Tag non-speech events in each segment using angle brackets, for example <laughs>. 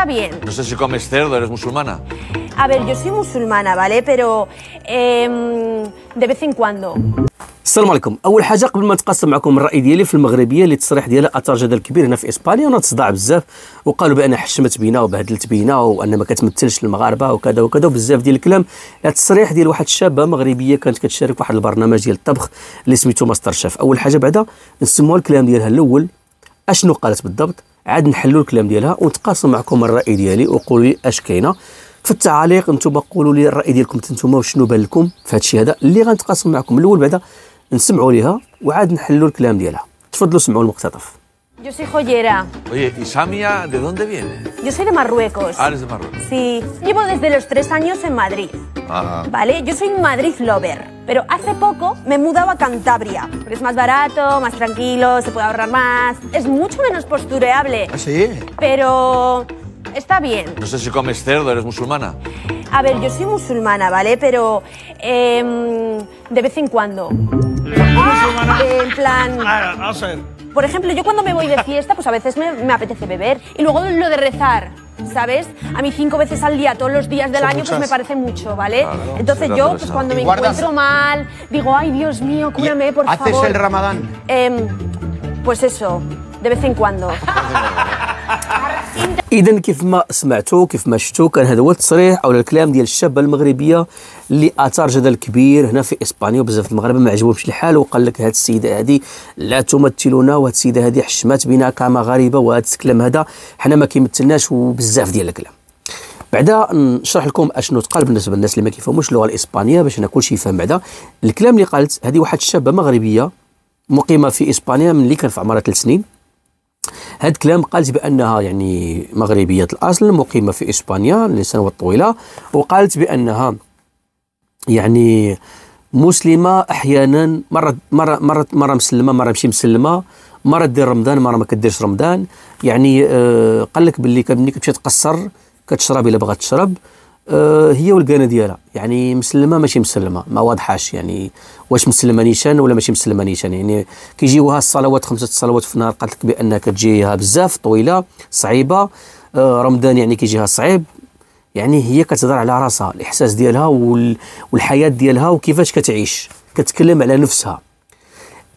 está bien. No sé si comes cerdo, eres musulmana. A ver, yo soy musulmana, ¿vale? Pero eh, de vez en cuando. السلام عليكم اول حاجه قبل ما نتقاسم معكم الراي ديالي في المغربيه اللي التصريح ديالها اثار جدل كبير هنا في اسبانيا وانا تصدع بزاف وقالوا بان حشمت بينا وبهدلت بينا وان ما كتمثلش المغاربه وكذا وكذا وبزاف ديال الكلام التصريح ديال واحد الشابه مغربيه كانت كتشارك في واحد البرنامج ديال الطبخ اللي سميتو ماستر شيف اول حاجه بعدا نسموها الكلام ديالها الاول اشنو قالت بالضبط عاد نحلوا الكلام ديالها ونتقاسم معكم الراي ديالي وقولوا لي اش كاينه في التعليق انتم قولوا لي الراي ديالكم انتم وشنو بان لكم في هذا الشيء هذا اللي غنتقاسم معكم الاول بعدا نسمعوا ليها وعاد نحلوا الكلام ديالها تفضلوا سمعوا المقتطف Yo soy joyera. Oye, ¿y Samia de dónde viene? Yo soy de Marruecos. Ah, eres de Marruecos. Sí. Llevo desde los tres años en Madrid. Ah. Vale, yo soy Madrid lover. Pero hace poco me he mudado a Cantabria, porque es más barato, más tranquilo, se puede ahorrar más, es mucho menos postureable. ¿Ah, sí? Pero está bien. No sé si comes cerdo, eres musulmana. A ver, yo soy musulmana, ¿vale? Pero em, de vez en cuando. ¿Musulmana? Ah, en plan... no ah, sé. Por ejemplo, yo cuando me voy de fiesta, pues a veces me, me apetece beber. Y luego lo de rezar. ¿sabes? A mí cinco veces al día, todos los días del año, pues me parece mucho, ¿vale? Entonces yo, pues cuando me encuentro mal, digo, ay Dios mío, cúrame, por favor. ¿Haces el ramadán? Em, pues eso, de vez en cuando. <laughs> اذا كيف ما سمعتوا كيف ما شفتوا كان هذا هو التصريح او الكلام ديال الشابه المغربيه اللي اثار جدل كبير هنا في اسبانيا وبزاف المغاربه ما عجبهمش الحال وقال لك هذه السيده هذه لا تمثلنا وهذه السيده هذه حشمات بنا كمغاربه وهذا الكلام هذا حنا ما كيمثلناش وبزاف ديال الكلام بعدا نشرح لكم اشنو تقال بالنسبه للناس اللي ما كيفهموش اللغه الاسبانيه باش انا كلشي يفهم بعدا الكلام اللي قالت هذه واحد الشابه مغربيه مقيمه في اسبانيا من اللي كان في عمرها 3 سنين هذا الكلام قالت بانها يعني مغربيه الاصل مقيمه في اسبانيا لسنوات طويله وقالت بانها يعني مسلمه احيانا مره مره مره مره مسلمه مره ماشي مسلمه مره دير رمضان مره ما كديرش رمضان يعني آه، قال لك باللي ملي كتمشي تقصر كتشرب الا بغات تشرب آه، هي والكانه ديالها يعني مسلمه ماشي مسلمه ما واضحاش يعني واش مسلمه نيشان ولا ماشي مسلمه نيشان يعني كيجيوها الصلوات خمسه الصلوات في النهار قالت لك بانها كتجيها بزاف طويله صعيبه آه، رمضان يعني كيجيها صعيب يعني هي كتهضر على راسها الاحساس ديالها والحياه ديالها وكيفاش كتعيش كتكلم على نفسها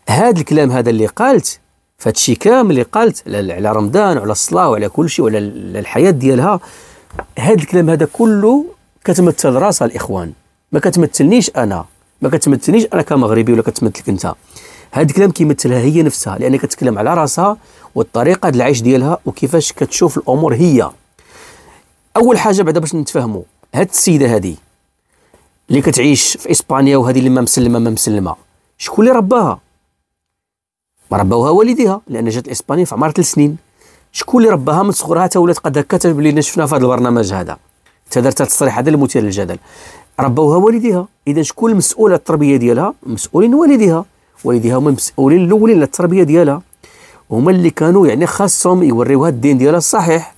هذا الكلام هذا اللي قالت فهادشي كامل اللي قالت على رمضان وعلى الصلاه وعلى كل شيء وعلى الحياه ديالها هذا الكلام هذا كله كتمثل راسها الاخوان ما كتمثلنيش انا ما كتمثلنيش انا كمغربي ولا كتمثلك انت هذا الكلام كيمثلها هي نفسها لان كتكلم على راسها والطريقه ديال العيش ديالها وكيفاش كتشوف الامور هي اول حاجه بعدا باش نتفاهموا هاد السيده هذه اللي كتعيش في اسبانيا وهذه اللي ما مسلمه ما مسلمه شكون اللي رباها ما رباوها والديها لان جات لاسبانيا في عمر ثلاث سنين شكون اللي رباها من صغرها حتى ولات قد هكا بلينا شفنا في هذا البرنامج هذا حتى درت التصريح هذا المثير للجدل ربوها والديها اذا شكون المسؤول على التربيه ديالها مسؤولين والديها والديها هما المسؤولين الاولين على التربيه ديالها هما اللي كانوا يعني خاصهم يوريوها الدين ديالها الصحيح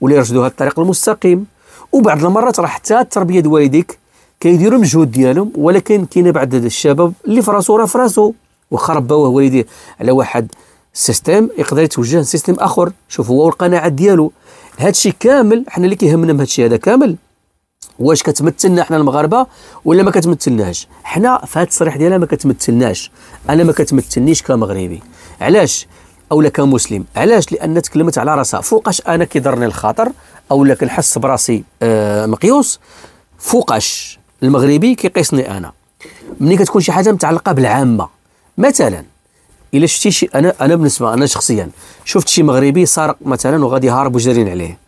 واللي يرشدوها الطريق المستقيم وبعض المرات راه حتى التربيه ديال والديك كيديروا المجهود ديالهم ولكن كاين بعض الشباب اللي فراسو راه فراسو واخا والديه على واحد سيستم يقدر يتوجه لسيستم اخر شوف هو والقناعات ديالو هادشي كامل حنا اللي كيهمنا من هادشي هذا كامل واش كتمثلنا حنا المغاربه ولا ما كتمثلناش حنا في هذا التصريح ديالها ما كتمثلناش انا ما كتمثلنيش كمغربي علاش اولا كمسلم علاش لان تكلمت على راسها فوقاش انا كيضرني الخاطر اولا كنحس براسي آه مقيوس فوقاش المغربي كيقيسني انا ملي كتكون شي حاجه متعلقه بالعامه مثلا الا شفتي شي انا انا بالنسبه انا شخصيا شفت شي مغربي سارق مثلا وغادي يهارب وجارين عليه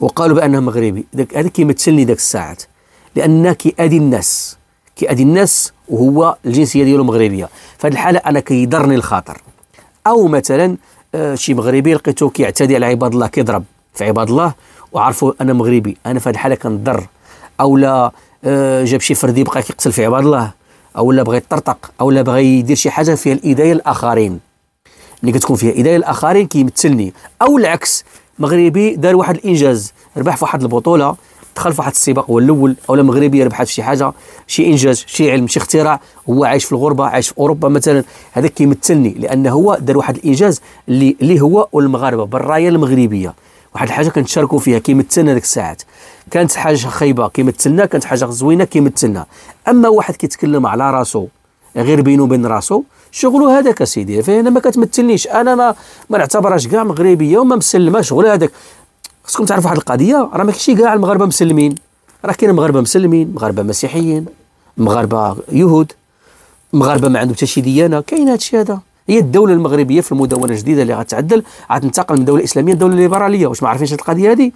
وقالوا بانه مغربي داك هذا كيمثلني داك الساعات لان كيأذي الناس كيأذي الناس وهو الجنسيه ديالو مغربيه فهاد الحاله انا كيضرني الخاطر او مثلا آه، شي مغربي لقيته كيعتدي على عباد الله كيضرب في عباد الله وعرفوا انا مغربي انا في الحاله كنضر او لا آه، جاب شي فردي بقى كيقتل في عباد الله او لا بغى يطرطق او لا بغى يدير شي حاجه فيها الايديه الاخرين اللي كتكون فيها ايدايه الاخرين كيمثلني او العكس مغربي دار واحد الانجاز ربح في واحد البطوله دخل في واحد السباق هو الاول او مغربي ربحت شي حاجه شي انجاز شي علم شي اختراع هو عايش في الغربه عايش في اوروبا مثلا هذا كيمثلني لان هو دار واحد الانجاز اللي اللي هو والمغاربه بالرايه المغربيه واحد الحاجه كنتشاركوا فيها كيمثلنا ديك الساعات كانت حاجه خايبه كيمثلنا كانت حاجه زوينه كيمثلنا اما واحد كيتكلم على راسو غير بينه وبين راسو شغلو هذاك سيدي فهنا ما كتمثلنيش انا ما ما نعتبرهاش كاع مغربيه وما مسلماش شغل هذاك خصكم تعرفوا واحد القضيه راه ماشي كاع المغاربه مسلمين راه كاين مغاربه مسلمين مغاربه مسيحيين مغاربه يهود مغاربه ما عندهم حتى شي ديانه كاين هادشي هذا هي الدوله المغربيه في المدونه الجديده اللي غتعدل غتنتقل من دوله اسلاميه لدوله ليبراليه واش ما عارفينش القضيه هذه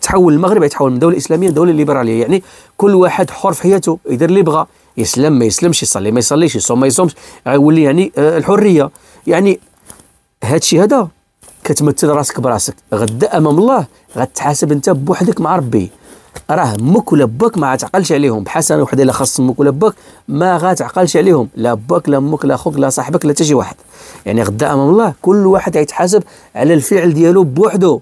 تحول المغرب يتحول من دوله اسلاميه لدوله ليبراليه يعني كل واحد حر في حياته يدير اللي بغى يسلم ما يسلمش يصلي ما يصليش يصوم ما يصومش غيولي يعني آه، الحريه يعني هذا الشيء هذا كتمثل راسك براسك غدا امام الله غتحاسب انت بوحدك مع ربي راه مك ولا باك ما غاتعقلش عليهم بحسن واحد الا خاص مك ولا باك ما غاتعقلش عليهم لا باك لا مك لا خوك لا صاحبك لا حتى شي واحد يعني غدا امام الله كل واحد غيتحاسب على الفعل ديالو بوحدو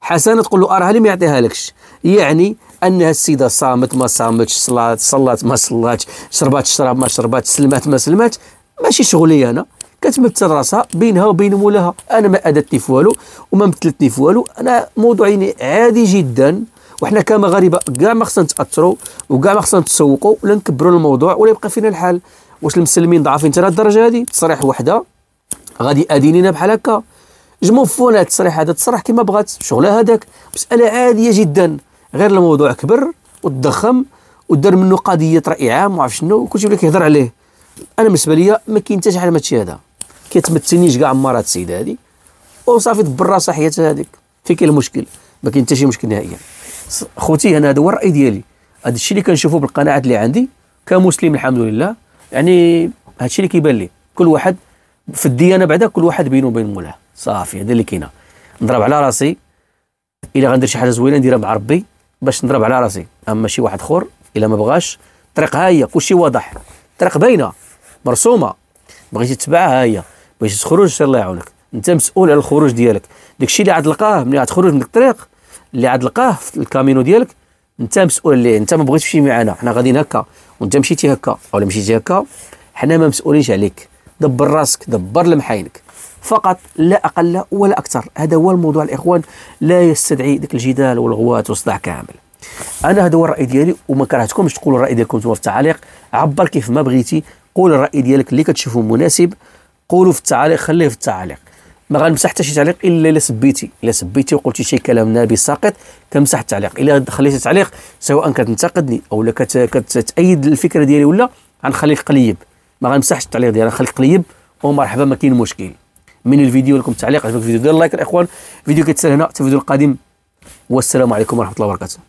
حسنه تقول له اراها لي ما يعطيها لكش يعني انها السيده صامت ما صامتش صلات صلات ما صلاتش شربات شراب ما شربات سلمات ما سلمات ماشي شغلي انا كتمثل راسها بينها وبين مولاها انا ما ادتني في والو وما مثلتني في والو انا موضوعين عادي جدا وحنا كمغاربه كاع ما خصنا نتاثروا وكاع ما خصنا نتسوقوا ولا نكبروا الموضوع ولا يبقى فينا الحال واش المسلمين ضعافين حتى الدرجه هذه تصريح وحده غادي ادينينا بحال هكا جمو فونا التصريح هذا تصرح كما بغات شغلها هذاك مساله عاديه جدا غير الموضوع كبر وتضخم ودار منه قضيه راي عام وعرف شنو وكلشي بدا كيهضر عليه انا بالنسبه ليا ما كاين حتى شي حاجه هادشي هذا كيتمثلنيش كاع عمار السيده هذه وصافي دبر راسها حياتها هذيك فين كاين المشكل ما كاين حتى شي مشكل نهائيا خوتي انا هذا هو الراي ديالي هذا الشيء اللي كنشوفه بالقناعات اللي عندي كمسلم الحمد لله يعني هذا الشيء اللي كيبان لي كل واحد في الديانه بعدا كل واحد بينه وبين مولاه صافي هذا اللي كاينه نضرب على راسي الا غندير شي حاجه زوينه نديرها مع ربي باش نضرب على راسي اما شي واحد اخر الا ما بغاش الطريق ها هي كلشي واضح الطريق باينه مرسومه بغيتي تتبعها ها هي بغيتي تخرج سير الله يعاونك انت مسؤول على الخروج ديالك داكشي اللي غتلقاه ملي غتخرج من الطريق اللي عاد لقاه في الكامينو ديالك انت مسؤول عليه انت ما بغيتش تمشي معنا حنا غاديين هكا وانت مشيتي هكا اولا مشيتي هكا حنا ما مسؤولينش عليك دبر راسك دبر لمحاينك فقط لا اقل ولا اكثر هذا هو الموضوع الاخوان لا يستدعي ذاك الجدال والغوات والصداع كامل انا هذا هو الراي ديالي وما كرهتكمش تقولوا الراي ديالكم في التعاليق عبر كيف ما بغيتي قول الراي ديالك اللي كتشوفه مناسب قولوا في التعاليق خليه في التعاليق ما غنمسح حتى شي تعليق الا الا سبيتي الا سبيتي وقلتي شي كلام نابي ساقط كنمسح التعليق الا خليتي تعليق سواء كتنتقدني لا كتايد الفكره ديالي ولا غنخليك قليب ما غنمسحش التعليق ديالي غنخليك قليب ومرحبا ما كاين مشكل من الفيديو لكم التعليق عجبك الفيديو دير لايك الاخوان فيديو كيتسال هنا حتى الفيديو القادم والسلام عليكم ورحمه الله وبركاته